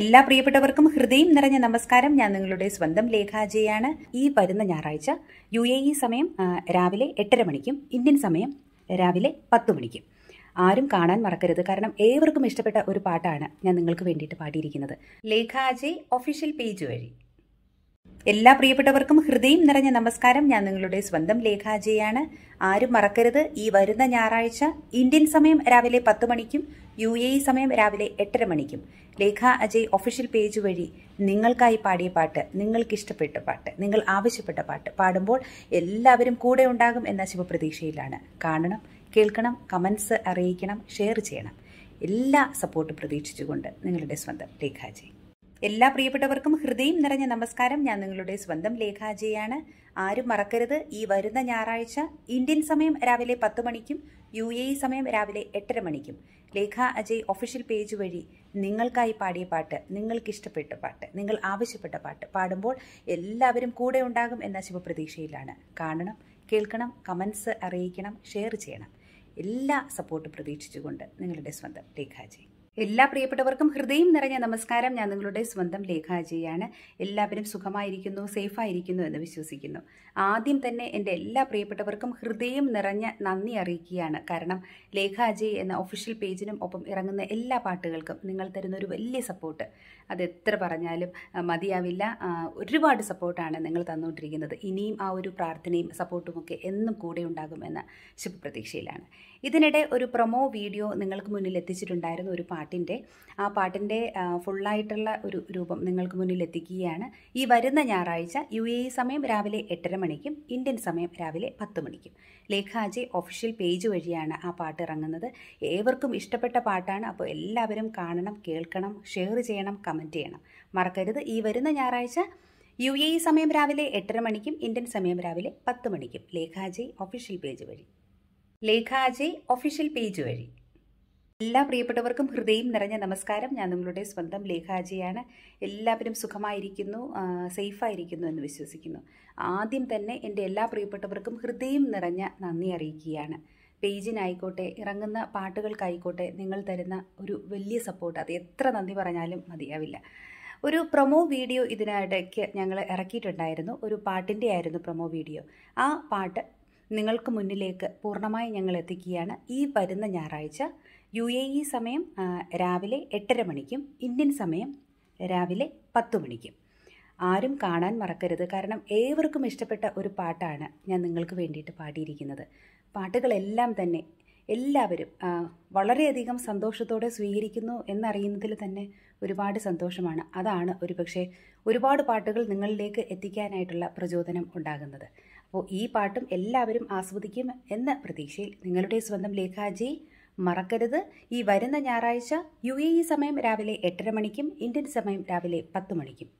എല്ലാ പ്രിയപ്പെട്ടവർക്കും ഹൃദയം നിറഞ്ഞ നമസ്കാരം ഞാൻ നിങ്ങളുടെ സ്വന്തം ലേഖാജയാണ് ഈ വരുന്ന ഞായറാഴ്ച യു എ ഇ സമയം രാവിലെ എട്ടര മണിക്കും ഇന്ത്യൻ സമയം രാവിലെ പത്ത് മണിക്കും ആരും കാണാൻ മറക്കരുത് കാരണം ഏവർക്കും ഇഷ്ടപ്പെട്ട ഒരു പാട്ടാണ് ഞാൻ നിങ്ങൾക്ക് വേണ്ടിയിട്ട് പാടിയിരിക്കുന്നത് ലേഖാജയ് ഒഫീഷ്യൽ പേജ് വഴി എല്ലാ പ്രിയപ്പെട്ടവർക്കും ഹൃദയം നിറഞ്ഞ നമസ്കാരം ഞാൻ നിങ്ങളുടെ സ്വന്തം ലേഖാജയാണ് ആരും മറക്കരുത് ഈ വരുന്ന ഞായറാഴ്ച ഇന്ത്യൻ സമയം രാവിലെ പത്ത് മണിക്കും യു എ ഇ സമയം രാവിലെ എട്ടര മണിക്കും ലേഖ അജയ് ഒഫീഷ്യൽ പേജ് വഴി നിങ്ങൾക്കായി പാടിയ പാട്ട് നിങ്ങൾക്ക് ഇഷ്ടപ്പെട്ട പാട്ട് നിങ്ങൾ ആവശ്യപ്പെട്ട പാട്ട് പാടുമ്പോൾ എല്ലാവരും കൂടെ ഉണ്ടാകും എന്ന ശുഭപ്രതീക്ഷയിലാണ് കാണണം കേൾക്കണം കമൻസ് അറിയിക്കണം ഷെയർ ചെയ്യണം എല്ലാ സപ്പോർട്ടും പ്രതീക്ഷിച്ചുകൊണ്ട് നിങ്ങളുടെ സ്വന്തം ലേഖാജയ് എല്ലാ പ്രിയപ്പെട്ടവർക്കും ഹൃദയം നിറഞ്ഞ നമസ്കാരം ഞാൻ നിങ്ങളുടെ സ്വന്തം ലേഖാജയാണ് ആരും മറക്കരുത് ഈ വരുന്ന ഞായറാഴ്ച ഇന്ത്യൻ സമയം രാവിലെ പത്ത് മണിക്കും യു എ സമയം രാവിലെ എട്ടര മണിക്കും ലേഖ അജയ് ഒഫീഷ്യൽ പേജ് വഴി നിങ്ങൾക്കായി പാടിയ പാട്ട് നിങ്ങൾക്ക് ഇഷ്ടപ്പെട്ട പാട്ട് നിങ്ങൾ ആവശ്യപ്പെട്ട പാട്ട് പാടുമ്പോൾ എല്ലാവരും കൂടെ ഉണ്ടാകും എന്ന ശുഭപ്രതീക്ഷയിലാണ് കാണണം കേൾക്കണം കമൻസ് അറിയിക്കണം ഷെയർ ചെയ്യണം എല്ലാ സപ്പോർട്ടും പ്രതീക്ഷിച്ചുകൊണ്ട് നിങ്ങളുടെ സ്വന്തം ലേഖാജയ് എല്ലാ പ്രിയപ്പെട്ടവർക്കും ഹൃദയം നിറഞ്ഞ നമസ്കാരം ഞാൻ നിങ്ങളുടെ സ്വന്തം ലേഖാജിയാണ് എല്ലാവരും സുഖമായിരിക്കുന്നു സേഫായിരിക്കുന്നു എന്ന് വിശ്വസിക്കുന്നു ആദ്യം തന്നെ എൻ്റെ എല്ലാ പ്രിയപ്പെട്ടവർക്കും ഹൃദയം നിറഞ്ഞ നന്ദി അറിയിക്കുകയാണ് കാരണം ലേഖാജി എന്ന ഒഫീഷ്യൽ പേജിനും ഒപ്പം ഇറങ്ങുന്ന എല്ലാ പാട്ടുകൾക്കും നിങ്ങൾ തരുന്ന ഒരു വലിയ സപ്പോർട്ട് അത് എത്ര പറഞ്ഞാലും മതിയാവില്ല ഒരുപാട് സപ്പോർട്ടാണ് നിങ്ങൾ തന്നുകൊണ്ടിരിക്കുന്നത് ഇനിയും ആ ഒരു പ്രാർത്ഥനയും സപ്പോർട്ടും ഒക്കെ എന്നും കൂടെ ഉണ്ടാകുമെന്ന ശുഭപ്രതീക്ഷയിലാണ് ഇതിനിടെ ഒരു പ്രൊമോ വീഡിയോ നിങ്ങൾക്ക് മുന്നിൽ എത്തിച്ചിട്ടുണ്ടായിരുന്നു ഒരു പാട്ടിൻ്റെ ആ പാട്ടിൻ്റെ ഫുള്ളായിട്ടുള്ള ഒരു രൂപം നിങ്ങൾക്ക് മുന്നിൽ എത്തിക്കുകയാണ് ഈ വരുന്ന ഞായറാഴ്ച യു എ ഇ സമയം രാവിലെ എട്ടര മണിക്കും ഇന്ത്യൻ സമയം രാവിലെ പത്ത് മണിക്കും ലേഖാജി ഒഫീഷ്യൽ പേജ് വഴിയാണ് ആ പാട്ട് ഇറങ്ങുന്നത് ഏവർക്കും ഇഷ്ടപ്പെട്ട പാട്ടാണ് അപ്പോൾ എല്ലാവരും കാണണം കേൾക്കണം ഷെയർ ചെയ്യണം കമൻറ്റ് ചെയ്യണം മറക്കരുത് ഈ വരുന്ന ഞായറാഴ്ച യു എ ഇ സമയം രാവിലെ എട്ടര മണിക്കും ഇന്ത്യൻ സമയം രാവിലെ പത്ത് മണിക്കും ലേഖാജി ഒഫീഷ്യൽ പേജ് വഴി ലേഖാജി ഒഫീഷ്യൽ പേജ് വഴി എല്ലാ പ്രിയപ്പെട്ടവർക്കും ഹൃദയം നിറഞ്ഞ നമസ്കാരം ഞാൻ നിങ്ങളുടെ സ്വന്തം ലേഖാജിയാണ് എല്ലാവരും സുഖമായിരിക്കുന്നു സേഫായിരിക്കുന്നു എന്ന് വിശ്വസിക്കുന്നു ആദ്യം തന്നെ എൻ്റെ എല്ലാ പ്രിയപ്പെട്ടവർക്കും ഹൃദയം നിറഞ്ഞ നന്ദി അറിയിക്കുകയാണ് പേജിനായിക്കോട്ടെ ഇറങ്ങുന്ന പാട്ടുകൾക്കായിക്കോട്ടെ നിങ്ങൾ തരുന്ന ഒരു വലിയ സപ്പോർട്ട് അത് എത്ര നന്ദി പറഞ്ഞാലും മതിയാവില്ല ഒരു പ്രൊമോ വീഡിയോ ഇതിനിടയ്ക്ക് ഞങ്ങൾ ഇറക്കിയിട്ടുണ്ടായിരുന്നു ഒരു പാട്ടിൻ്റെ ആയിരുന്നു പ്രൊമോ വീഡിയോ ആ പാട്ട് നിങ്ങൾക്ക് മുന്നിലേക്ക് പൂർണ്ണമായി ഞങ്ങൾ എത്തിക്കുകയാണ് ഈ വരുന്ന ഞായറാഴ്ച യു എ ഇ സമയം രാവിലെ എട്ടര മണിക്കും ഇന്ത്യൻ സമയം രാവിലെ പത്ത് മണിക്കും ആരും കാണാൻ മറക്കരുത് കാരണം ഏവർക്കും ഇഷ്ടപ്പെട്ട ഒരു പാട്ടാണ് ഞാൻ നിങ്ങൾക്ക് വേണ്ടിയിട്ട് പാടിയിരിക്കുന്നത് പാട്ടുകളെല്ലാം തന്നെ എല്ലാവരും വളരെയധികം സന്തോഷത്തോടെ സ്വീകരിക്കുന്നു എന്നറിയുന്നതിൽ തന്നെ ഒരുപാട് സന്തോഷമാണ് അതാണ് ഒരു ഒരുപാട് പാട്ടുകൾ നിങ്ങളിലേക്ക് എത്തിക്കാനായിട്ടുള്ള പ്രചോദനം ഉണ്ടാകുന്നത് അപ്പോൾ ഈ പാട്ടും എല്ലാവരും ആസ്വദിക്കും എന്ന പ്രതീക്ഷയിൽ നിങ്ങളുടെ സ്വന്തം ലേഖാജി മറക്കരുത് ഈ വരുന്ന ഞായറാഴ്ച യു എ ഇ സമയം രാവിലെ എട്ടര മണിക്കും ഇന്ത്യൻ സമയം രാവിലെ പത്ത് മണിക്കും